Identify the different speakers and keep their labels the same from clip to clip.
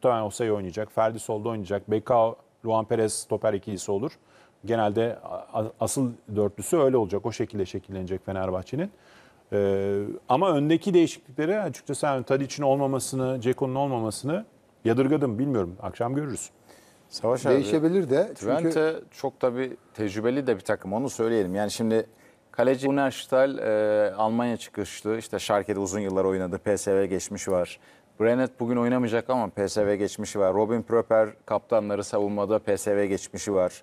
Speaker 1: Muhtemelen Osay oynayacak. Ferdi solda oynayacak. Bekao, Luan Perez stoper ikilisi olur. Genelde asıl dörtlüsü öyle olacak. O şekilde şekillenecek Fenerbahçe'nin. Ee, ama öndeki değişiklikleri açıkçası yani Tadic'in olmamasını, Ceko'nun olmamasını yadırgadım bilmiyorum. Akşam görürüz. Savaş Değişebilir abi, de. Çünkü... Trent'e
Speaker 2: çok tabii tecrübeli de bir takım onu söyleyelim. Yani şimdi kaleci Unerstahl e, Almanya çıkışlı işte Schalke'de uzun yıllar oynadı. PSV geçmiş var. Granit bugün oynamayacak ama PSV geçmişi var. Robin Proper kaptanları savunmada PSV geçmişi var.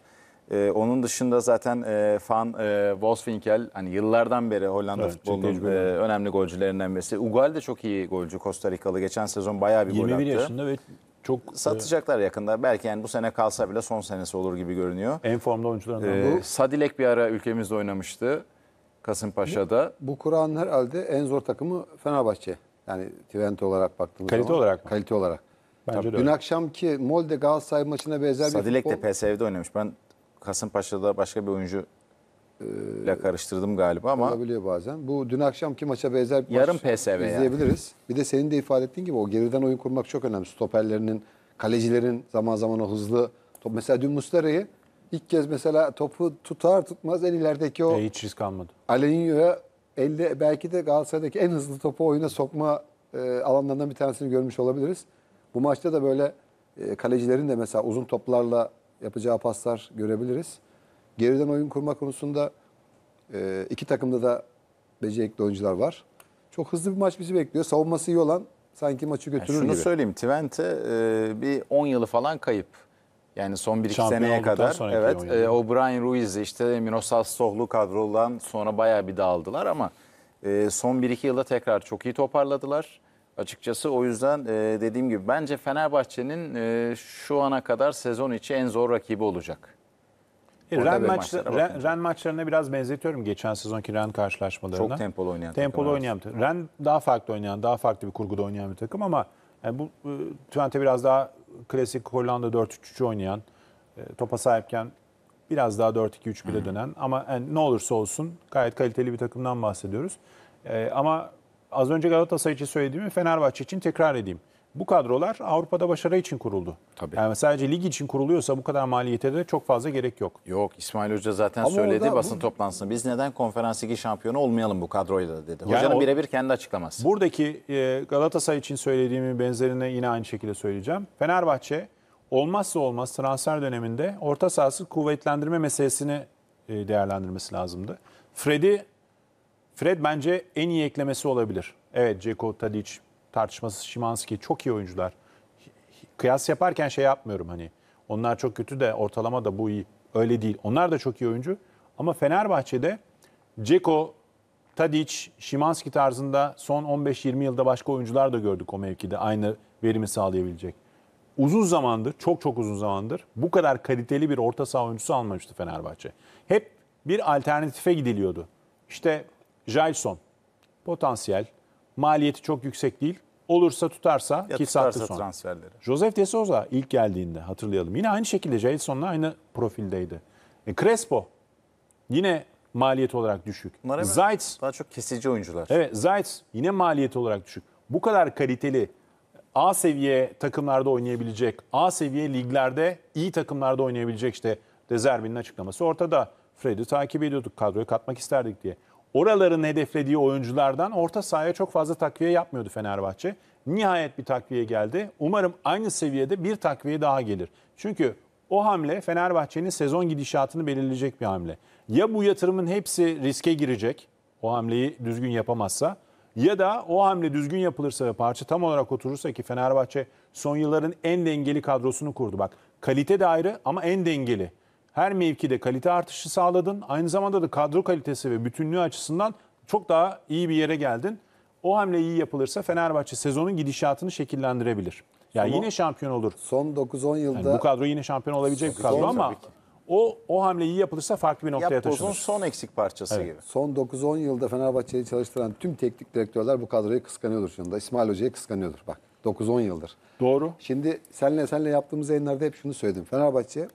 Speaker 2: Ee, onun dışında zaten e, Van e, Wolfswinkel hani yıllardan beri Hollanda evet, futbolunun e, önemli golcülerinden birisi. Ugal de çok iyi golcü Costa Rikalı. Geçen sezon bayağı bir gol attı. 21 yaşında ve çok e, satacaklar e, yakında. Belki yani bu sene kalsa bile son senesi olur gibi görünüyor. En formda oyuncularından ee, bu. Sadilek bir ara ülkemizde oynamıştı Kasımpaşa'da.
Speaker 3: Bu, bu Kur'an herhalde en zor takımı Fenerbahçe. Yani Twente olarak baktığımız Kalite zaman. olarak Kalite olarak. Bence Tabii, dün öyle. akşamki Molde Galatasaray maçına benzer Sadilek bir futbol. de PSV'de oynamış. Ben Kasımpaşa'da
Speaker 2: başka bir oyuncu ile ee, karıştırdım galiba ama
Speaker 3: olabiliyor bazen. Bu dün akşamki maça benzer bir
Speaker 2: Yarım maç PSV yani. izleyebiliriz.
Speaker 3: Bir de senin de ifade ettiğin gibi o geriden oyun kurmak çok önemli. Stoperlerinin, kalecilerin zaman zaman o hızlı top. Mesela dün Muslera'yı ilk kez mesela topu tutar tutmaz en ilerideki o E, hiç risk almadı. Aleninho'ya 50 belki de Galatasaray'daki en hızlı topu oyuna sokma e, alanlarından bir tanesini görmüş olabiliriz. Bu maçta da böyle e, kalecilerin de mesela uzun toplarla yapacağı paslar görebiliriz. Geriden oyun kurma konusunda e, iki takımda da becerikli oyuncular var. Çok hızlı bir maç bizi bekliyor. Savunması iyi olan sanki maçı götürür yani şunu gibi. söyleyeyim Twente
Speaker 2: e, bir 10 yılı falan kayıp. Yani son 1-2 seneye kadar evet e, o Brian Ruiz'i işte Miroslav Sohlu kadrodan sonra bayağı bir dağıldılar ama e, son 1-2 yılda tekrar çok iyi toparladılar. Açıkçası o yüzden e, dediğim gibi bence Fenerbahçe'nin e, şu ana kadar sezon içi en zor rakibi olacak. Ren, maç, Ren,
Speaker 1: Ren maçlarına biraz benzetiyorum geçen sezonki Ren karşılaşmalarına. Çok tempolu oynayan Tempolu takım, oynayan Ren daha farklı oynayan, daha farklı bir kurguda oynayan bir takım ama yani e, bu e, Twente biraz daha klasik Hollanda 4-3-3 oynayan, e, topa sahipken biraz daha 4-2-3-1'e dönen ama yani ne olursa olsun gayet kaliteli bir takımdan bahsediyoruz. E, ama az önce Galatasaray için söylediğimi Fenerbahçe için tekrar edeyim bu kadrolar Avrupa'da başarı için kuruldu. Tabii. Yani sadece lig için kuruluyorsa bu kadar maliyete de çok fazla gerek yok. Yok
Speaker 2: İsmail Hoca zaten Ama söyledi basın bu... toplantısında. Biz neden konferans ligi şampiyonu olmayalım bu kadroyla dedi. Yani Hocanın birebir kendi açıklaması.
Speaker 1: Buradaki e, Galatasaray için söylediğimi benzerine yine aynı şekilde söyleyeceğim. Fenerbahçe olmazsa olmaz transfer döneminde orta sahası kuvvetlendirme meselesini e, değerlendirmesi lazımdı. Fred'i Fred bence en iyi eklemesi olabilir. Evet Ceko, Tadic, tartışması Şimanski çok iyi oyuncular. Kıyas yaparken şey yapmıyorum hani. Onlar çok kötü de ortalama da bu iyi. Öyle değil. Onlar da çok iyi oyuncu. Ama Fenerbahçe'de Ceko, Tadic, Şimanski tarzında son 15-20 yılda başka oyuncular da gördük o mevkide. Aynı verimi sağlayabilecek. Uzun zamandır, çok çok uzun zamandır bu kadar kaliteli bir orta saha oyuncusu almamıştı Fenerbahçe. Hep bir alternatife gidiliyordu. İşte Jailson, potansiyel, maliyeti çok yüksek değil. Olursa tutarsa ya ki tutarsa sattı sonra. transferleri. Josef De Souza ilk geldiğinde hatırlayalım. Yine aynı şekilde Jadeson'la aynı profildeydi. E, Crespo yine maliyet olarak düşük. Zayt daha çok kesici oyuncular. Evet Zayt yine maliyet olarak düşük. Bu kadar kaliteli A seviye takımlarda oynayabilecek, A seviye liglerde iyi takımlarda oynayabilecek işte De Zerbin'in açıklaması ortada. Fred'i takip ediyorduk, kadroya katmak isterdik diye oraların hedeflediği oyunculardan orta sahaya çok fazla takviye yapmıyordu Fenerbahçe. Nihayet bir takviye geldi. Umarım aynı seviyede bir takviye daha gelir. Çünkü o hamle Fenerbahçe'nin sezon gidişatını belirleyecek bir hamle. Ya bu yatırımın hepsi riske girecek o hamleyi düzgün yapamazsa ya da o hamle düzgün yapılırsa ve parça tam olarak oturursa ki Fenerbahçe son yılların en dengeli kadrosunu kurdu. Bak kalite de ayrı ama en dengeli. Her mevkide kalite artışı sağladın. Aynı zamanda da kadro kalitesi ve bütünlüğü açısından çok daha iyi bir yere geldin. O hamle iyi yapılırsa Fenerbahçe sezonun gidişatını şekillendirebilir. Ya yani yine şampiyon olur. Son 9-10 yılda yani bu kadro yine şampiyon olabilecek bir kadro ama o o hamle iyi yapılırsa farklı bir noktaya Yap, taşınır. son eksik parçası evet. gibi.
Speaker 3: Son 9-10 yılda Fenerbahçe'yi çalıştıran tüm teknik direktörler bu kadroyu kıskanıyordur şu anda. İsmail Hoca'yı kıskanıyordur bak. 9-10 yıldır. Doğru. Şimdi senle senle yaptığımız yayınlarda hep şunu söyledim. Fenerbahçe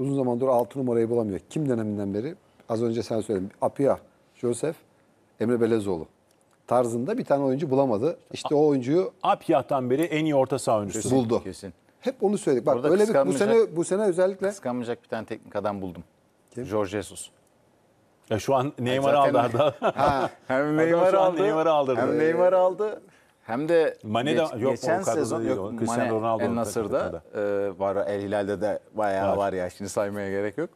Speaker 3: uzun zamandır 6 numarayı bulamıyor. Kim döneminden beri? Az önce sen söyledin. Apia, Joseph, Emre Belezoğlu tarzında bir tane oyuncu bulamadı. İşte A o oyuncuyu Apia'dan beri en iyi orta saha oyuncusu buldu. Kesin. Hep onu söyledik. Bak Orada öyle bir bu sene
Speaker 2: bu sene özellikle kıskanmayacak bir tane teknik adam buldum. Kim?
Speaker 1: Jorge Jesus. Ya şu an Neymar'ı aldı. Hem Neymar aldı. Hem Neymar
Speaker 3: aldı.
Speaker 2: Hem de Mane de yok geçen o sezon yok, Cristiano Mane El Ronaldo'nun Nasır'da e, var El Hilal'de de bayağı Var. var, ya şimdi saymaya gerek yok.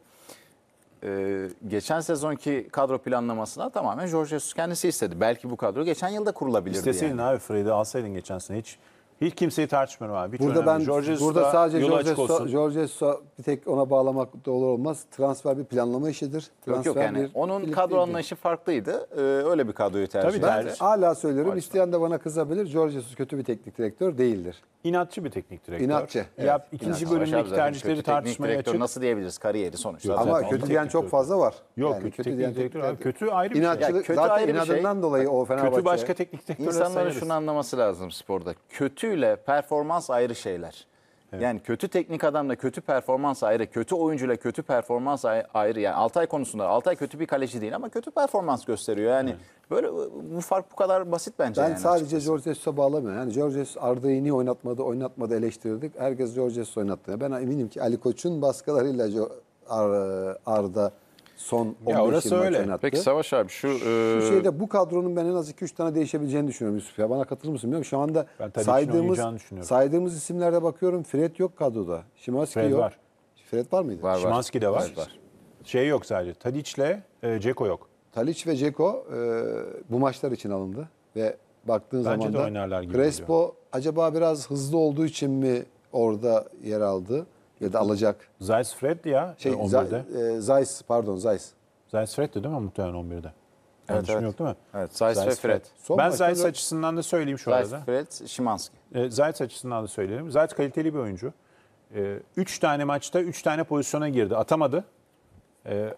Speaker 2: E, geçen sezonki kadro planlamasına tamamen Jorge Jesus kendisi istedi. Belki bu kadro
Speaker 1: geçen yılda kurulabilirdi. İsteseydin yani. abi Fred'i alsaydın geçen sene hiç hiç kimseyi tartışmıyorum abi. Hiç burada ben George burada sadece George, so,
Speaker 3: George so, bir tek ona bağlamak doğru olmaz. Transfer bir planlama işidir. Transfer yok yok yani. Onun kadro anlayışı
Speaker 2: farklıydı. Ee, öyle bir kadroyu tercih etti. Ben
Speaker 3: hala söylüyorum. Açma. İsteyen de bana kızabilir. George Jesus kötü bir teknik direktör değildir. İnatçı bir teknik direktör. İnatçı. Ya ikinci İnatçı. bölümdeki Savaş tercihleri kötü teknik tartışmaya direktör Nasıl
Speaker 2: diyebiliriz kariyeri sonuçta? Ama kötü diyen çok
Speaker 3: fazla var. Yok Yani kötü, teknik diyen- direktör abi, kötü ayrı bir şey. kötü zaten ayrı bir şey. dolayı o Fenerbahçe. Kötü
Speaker 2: başka teknik direktörler İnsanların sayarız. şunu anlaması lazım sporda. Kötüyle performans ayrı şeyler. Evet. Yani kötü teknik adamla kötü performans ayrı, kötü oyuncuyla kötü performans ayrı. Yani Altay konusunda Altay kötü bir kaleci değil ama kötü performans gösteriyor. Yani evet. böyle bu fark bu kadar basit bence. Ben yani
Speaker 3: sadece George Jesus'a bağlamıyorum. Yani George Jesus Arda'yı niye oynatmadı, oynatmadı eleştirdik. Herkes George Jesus oynattı. Ben eminim ki Ali Koç'un baskılarıyla Arda son 15 yıl maç oynattı. Peki
Speaker 2: Savaş abi şu... Şu e... şeyde
Speaker 3: bu kadronun ben en az 2-3 tane değişebileceğini düşünüyorum Yusuf ya. Bana katılır mısın bilmiyorum. Şu anda saydığımız saydığımız isimlerde bakıyorum. Fred yok kadroda. Şimanski Fred yok. var. Fred var mıydı? Var, Şimanski de var.
Speaker 1: var. Şey
Speaker 3: yok sadece. Tadic'le e, Ceko yok. Tadic ve Ceko e, bu maçlar için alındı ve baktığın Bence zaman da Crespo diyor. acaba biraz hızlı olduğu için mi orada yer aldı? ya da alacak.
Speaker 1: Zeiss Fred ya şey, 11'de. E, e, Zeiss pardon Zeiss. Zeiss Fred'di değil mi muhtemelen 11'de? Evet, evet. yok değil mi? Evet, Zeiss, Zeiss ve Fred. Fred. ben Zeiss yok. açısından da söyleyeyim şu Zeiss, arada. Fred, Şimanski. E, Zeiss açısından da söyleyelim. Zeiss kaliteli bir oyuncu. E, üç tane maçta üç tane pozisyona girdi. Atamadı.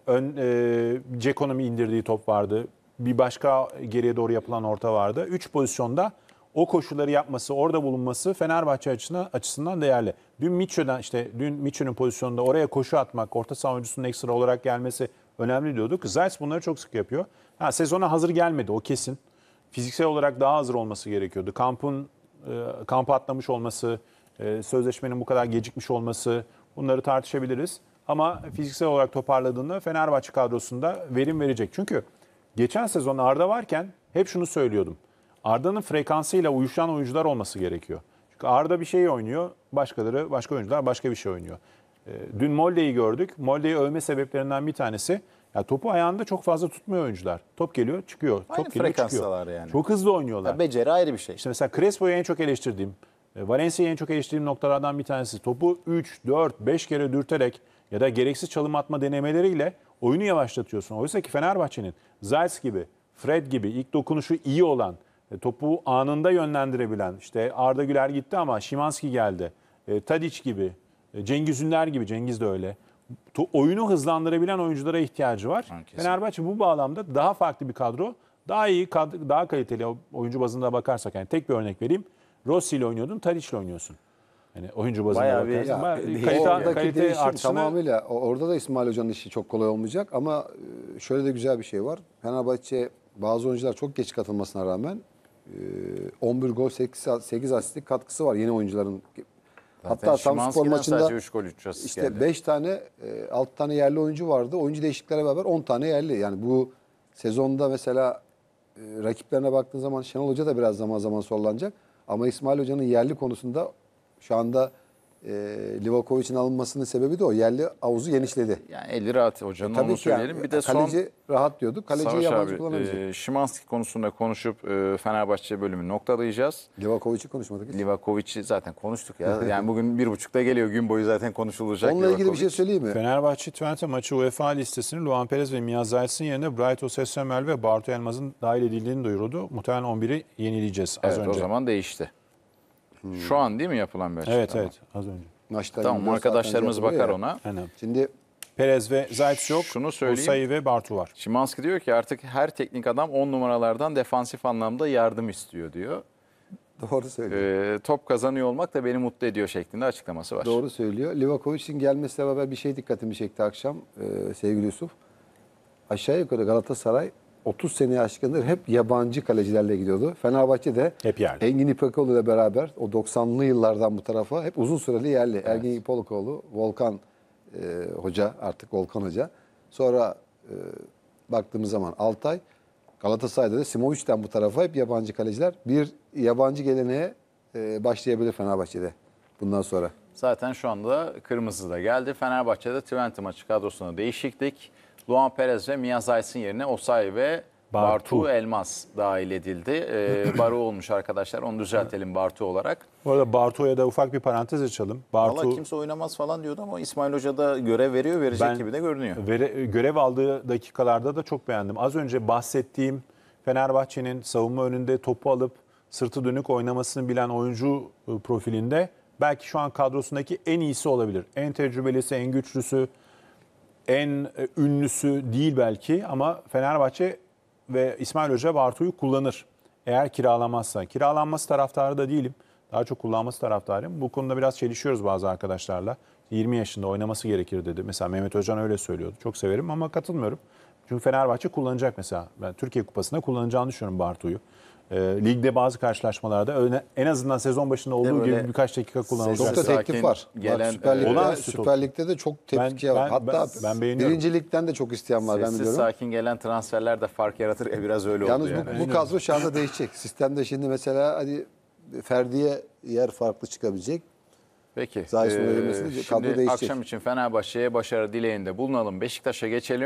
Speaker 1: ön e, Ceko'nun indirdiği top vardı. Bir başka geriye doğru yapılan orta vardı. Üç pozisyonda o koşulları yapması, orada bulunması Fenerbahçe açısından, açısından değerli. Dün Miço'dan işte dün Miço'nun pozisyonunda oraya koşu atmak, orta saha oyuncusunun ekstra olarak gelmesi önemli diyorduk. Zayt bunları çok sık yapıyor. Ha, sezona hazır gelmedi o kesin. Fiziksel olarak daha hazır olması gerekiyordu. Kampın e, kampı atlamış olması, e, sözleşmenin bu kadar gecikmiş olması bunları tartışabiliriz. Ama fiziksel olarak toparladığında Fenerbahçe kadrosunda verim verecek. Çünkü geçen sezon Arda varken hep şunu söylüyordum. Arda'nın frekansıyla uyuşan oyuncular olması gerekiyor. Çünkü Arda bir şey oynuyor, başkaları, başka oyuncular başka bir şey oynuyor. Ee, dün Molle'yi gördük. Molle'yi övme sebeplerinden bir tanesi ya topu ayağında çok fazla tutmuyor oyuncular. Top geliyor, çıkıyor. Aynı top geliyor, çıkıyor. yani. Çok hızlı oynuyorlar. Ya beceri ayrı bir şey. İşte mesela Crespo'yu en çok eleştirdiğim, e, Valencia'yı en çok eleştirdiğim noktalardan bir tanesi. Topu 3, 4, 5 kere dürterek ya da gereksiz çalım atma denemeleriyle oyunu yavaşlatıyorsun. Oysa ki Fenerbahçe'nin Zayt gibi, Fred gibi ilk dokunuşu iyi olan, e, topu anında yönlendirebilen işte Arda Güler gitti ama Şimanski geldi. E, Tadiç gibi, e, Cengiz Ünder gibi, Cengiz de öyle. oyunu hızlandırabilen oyunculara ihtiyacı var. Ha, kesin. Fenerbahçe bu bağlamda daha farklı bir kadro, daha iyi, daha kaliteli oyuncu bazında bakarsak yani tek bir örnek vereyim. Rossi ile oynuyordun, Tadiç ile oynuyorsun. Yani oyuncu bazında bayağı bayağı, e, kalite, oradaki kalite artışını...
Speaker 3: tamamıyla orada da İsmail Hoca'nın işi çok kolay olmayacak ama şöyle de güzel bir şey var. Fenerbahçe bazı oyuncular çok geç katılmasına rağmen 11 ee, gol 8, 8 asistlik katkısı var yeni oyuncuların. Zaten Hatta Samspor maçında 3 gol
Speaker 2: 3 asist işte 5
Speaker 3: tane 6 e, tane yerli oyuncu vardı. Oyuncu değişikliklere beraber 10 tane yerli. Yani bu sezonda mesela e, rakiplerine baktığın zaman Şenol Hoca da biraz zaman zaman sorulanacak. Ama İsmail Hoca'nın yerli konusunda şu anda e, Livakovic'in alınmasının sebebi de o. Yerli avuzu genişledi.
Speaker 2: Yani eli rahat hocanın e, tabii onu söyleyelim. Yani, bir de kaleci
Speaker 3: son, rahat diyorduk. Kaleci yabancı kullanabilecek.
Speaker 2: Şimanski e, konusunda konuşup e, Fenerbahçe bölümünü noktalayacağız. Livakovic'i konuşmadık. Livakovic'i zaten konuştuk ya. yani bugün bir buçukta geliyor. Gün boyu zaten konuşulacak. Onunla ilgili bir şey söyleyeyim mi?
Speaker 1: Fenerbahçe Twente maçı UEFA listesini Luan Perez ve Mia Zayt'sin yerine Bright Osesemel ve Bartu Elmaz'ın dahil edildiğini duyuruldu. Muhtemelen 11'i yenileyeceğiz az evet, önce. Evet o zaman değişti. Şu an değil mi yapılan Belçika? Evet evet az önce. Maçtan Tamam arkadaşlarımız bakar ya. ona.
Speaker 3: Aynen.
Speaker 2: Şimdi Perez ve Zayt yok. Şunu söyleyeyim. Osayi ve Bartu var. Şimanski diyor ki artık her teknik adam 10 numaralardan defansif anlamda yardım istiyor diyor. doğru söylüyor. Ee, top kazanıyor olmak da beni mutlu ediyor şeklinde
Speaker 3: açıklaması var. Doğru söylüyor. Livakovic'in gelmesiyle beraber bir şey dikkatimi çekti akşam e, sevgili Yusuf. Aşağı yukarı Galatasaray 30 seneye aşkındır hep yabancı kalecilerle gidiyordu. Fenerbahçe de hep yerli. Engin İpekoğlu ile beraber o 90'lı yıllardan bu tarafa hep uzun süreli yerli. Evet. Ergin İpekoğlu, Volkan e, Hoca artık Volkan Hoca. Sonra e, baktığımız zaman Altay, Galatasaray'da da Simoviç'ten bu tarafa hep yabancı kaleciler. Bir yabancı geleneğe e, başlayabilir Fenerbahçe'de bundan sonra.
Speaker 2: Zaten şu anda kırmızı da geldi. Fenerbahçe'de Twente maçı kadrosuna değişiklik. Luan Perez ve Miyaz Aysın yerine Osay ve Bartu, Bartu Elmas dahil edildi. Ee, Baru olmuş arkadaşlar. Onu düzeltelim Bartu olarak.
Speaker 1: Bu arada Bartu'ya da ufak bir parantez açalım. Bartu, Valla
Speaker 2: kimse oynamaz falan diyordu ama İsmail Hoca da
Speaker 1: görev veriyor, verecek Ben- gibi de görünüyor. Vere- görev aldığı dakikalarda da çok beğendim. Az önce bahsettiğim Fenerbahçe'nin savunma önünde topu alıp sırtı dönük oynamasını bilen oyuncu e, profilinde belki şu an kadrosundaki en iyisi olabilir. En tecrübelisi, en güçlüsü, en e, ünlüsü değil belki ama Fenerbahçe ve İsmail Hoca Bartu'yu kullanır. Eğer kiralamazsa. Kiralanması taraftarı da değilim. Daha çok kullanması taraftarıyım. Bu konuda biraz çelişiyoruz bazı arkadaşlarla. 20 yaşında oynaması gerekir dedi. Mesela Mehmet Özcan öyle söylüyordu. Çok severim ama katılmıyorum. Çünkü Fenerbahçe kullanacak mesela. Ben Türkiye Kupası'nda kullanacağını düşünüyorum Bartu'yu. E, ligde bazı karşılaşmalarda öne, en azından sezon başında olduğu gibi birkaç dakika kullanılacak. Çok da teklif var. Gelen, Bak, Süper, Lig'de, olan Süper
Speaker 3: Lig'de de çok tepki var. Hatta
Speaker 1: ben, ben birincilikten de çok
Speaker 3: isteyen var Sessiz, ben sakin
Speaker 2: gelen transferler de fark yaratır. E, biraz öyle Yalnız oldu Yalnız bu, bu kadro
Speaker 3: şu anda değişecek. Sistemde şimdi mesela hadi Ferdi'ye yer farklı çıkabilecek. Peki. Zahir ee, şimdi değişecek. akşam
Speaker 2: için Fenerbahçe'ye başarı dileğinde bulunalım. Beşiktaş'a geçelim.